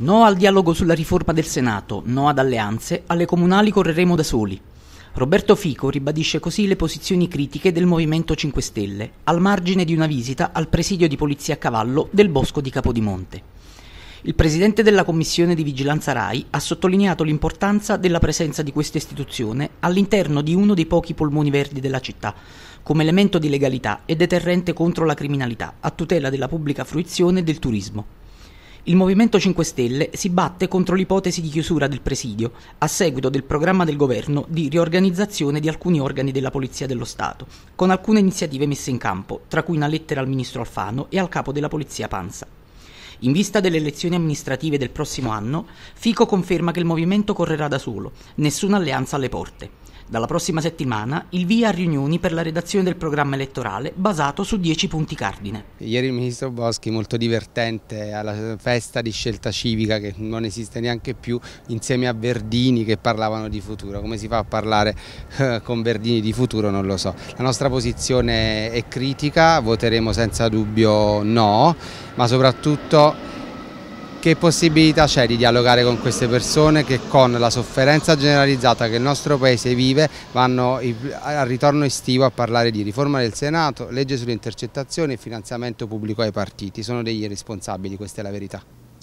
No al dialogo sulla riforma del Senato, no ad alleanze, alle comunali correremo da soli. Roberto Fico ribadisce così le posizioni critiche del Movimento 5 Stelle, al margine di una visita al presidio di polizia a cavallo del Bosco di Capodimonte. Il presidente della Commissione di Vigilanza RAI ha sottolineato l'importanza della presenza di questa istituzione all'interno di uno dei pochi polmoni verdi della città, come elemento di legalità e deterrente contro la criminalità, a tutela della pubblica fruizione e del turismo il Movimento 5 Stelle si batte contro l'ipotesi di chiusura del presidio a seguito del programma del governo di riorganizzazione di alcuni organi della Polizia dello Stato, con alcune iniziative messe in campo, tra cui una lettera al ministro Alfano e al capo della Polizia Panza. In vista delle elezioni amministrative del prossimo anno, Fico conferma che il movimento correrà da solo, nessuna alleanza alle porte. Dalla prossima settimana il via a riunioni per la redazione del programma elettorale basato su 10 punti cardine. Ieri il ministro Boschi, molto divertente, alla festa di scelta civica che non esiste neanche più, insieme a Verdini che parlavano di futuro. Come si fa a parlare eh, con Verdini di futuro non lo so. La nostra posizione è critica, voteremo senza dubbio no, ma soprattutto che possibilità c'è di dialogare con queste persone che con la sofferenza generalizzata che il nostro Paese vive vanno al ritorno estivo a parlare di riforma del Senato, legge sulle intercettazioni e finanziamento pubblico ai partiti? Sono degli irresponsabili, questa è la verità.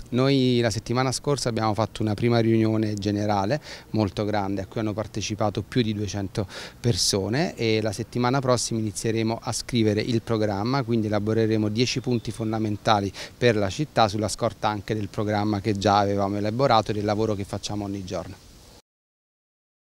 Noi la settimana scorsa abbiamo fatto una prima riunione generale molto grande a cui hanno partecipato più di 200 persone e la settimana prossima inizieremo a scrivere il programma, quindi elaboreremo 10 punti fondamentali per la città sulla scorta anche del programma che già avevamo elaborato e del lavoro che facciamo ogni giorno.